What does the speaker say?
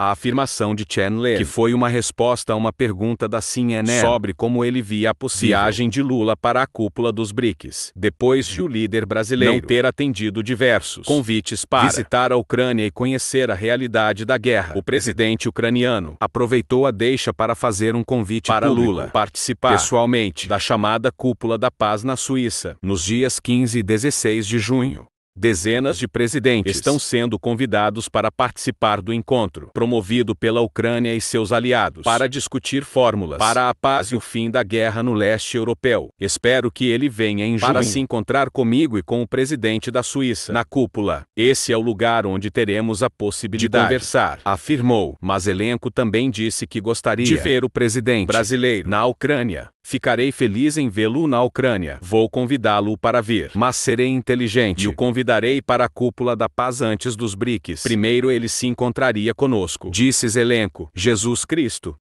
A afirmação de Chandler, que foi uma resposta a uma pergunta da CNN sobre como ele via a possível viagem de Lula para a cúpula dos BRICS, depois de o líder brasileiro não ter atendido diversos convites para visitar a Ucrânia e conhecer a realidade da guerra. O presidente ucraniano aproveitou a deixa para fazer um convite para Lula participar pessoalmente da chamada Cúpula da Paz na Suíça, nos dias 15 e 16 de junho. Dezenas de presidentes estão sendo convidados para participar do encontro, promovido pela Ucrânia e seus aliados, para discutir fórmulas para a paz e o fim da guerra no leste europeu. Espero que ele venha em para junho se encontrar comigo e com o presidente da Suíça na cúpula. Esse é o lugar onde teremos a possibilidade de conversar, afirmou. Mas Elenco também disse que gostaria de ver o presidente brasileiro na Ucrânia. Ficarei feliz em vê-lo na Ucrânia. Vou convidá-lo para vir, mas serei inteligente e o convidarei para a cúpula da paz antes dos BRICS. Primeiro ele se encontraria conosco, disse Zelenko. Jesus Cristo